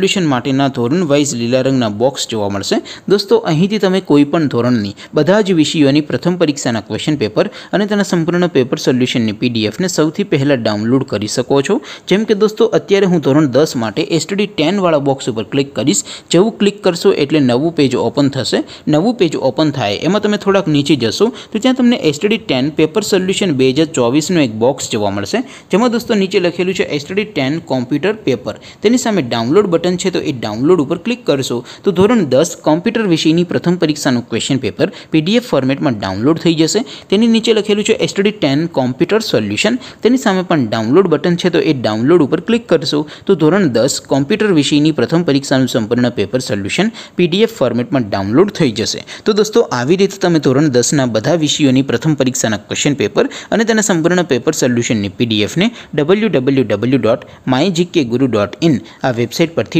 solution માટેના ધોરણ wise લીલા રંગના બોક્સ જોવા મળશે દોસ્તો અહીંથી તમે કોઈ પણ ધોરણની બધા જ વિષયોની પ્રથમ પરીક્ષાના ક્વેશ્ચન પેપર અને તેના સંપૂર્ણના પેપર સોલ્યુશનની પીડીએફ ને સૌથી પહેલા ડાઉનલોડ કરી શકો છો જેમ કે દોસ્તો અત્યારે હું ધોરણ 10 માટે STD 10 વાળો બોક્સ ઉપર ક્લિક કરશો જેવું ક્લિક કરશો એટલે નવું પેજ ઓપન થશે નવું પેજ ઓપન થાય એમાં તમે થોડક નીચે જશો તો ત્યાં તમને STD 10 પેપર સોલ્યુશન 2024 નો એક બોક્સ જોવા મળશે જેમાં દોસ્તો નીચે લખેલું છે STD 10 કમ્પ્યુટર પેપર તેની સામે ડાઉનલોડ બટન છે તો ઈ ડાઉનલોડ ઉપર ક્લિક કરશો તો ધોરણ 10 કમ્પ્યુટર વિષયની પ્રથમ પરીક્ષાનું ક્વેશ્ચન પેપર PDF ફોર્મેટમાં ડાઉનલોડ થઈ જશે તેની નીચે લખેલું છે STD 10 કમ્પ્યુટર સોલ્યુશન તેની સામે પણ ડાઉનલોડ બટન છે તો એ ડાઉનલોડ ઉપર ક્લિક કરશો તો ધોરણ 10 કમ્પ્યુટર વિષયની પ્રથમ પરીક્ષાનું સંપૂર્ણ પેપર સોલ્યુશન PDF ફોર્મેટમાં ડાઉનલોડ થઈ જશે તો દોસ્તો આવી રીતે તમે ધોરણ 10 ના બધા વિષયોની પ્રથમ પરીક્ષાના ક્વેશ્ચન પેપર અને તેના સંપૂર્ણ પેપર સોલ્યુશનની PDF ને www.mygkguru.in આ વેબસાઈટ પરથી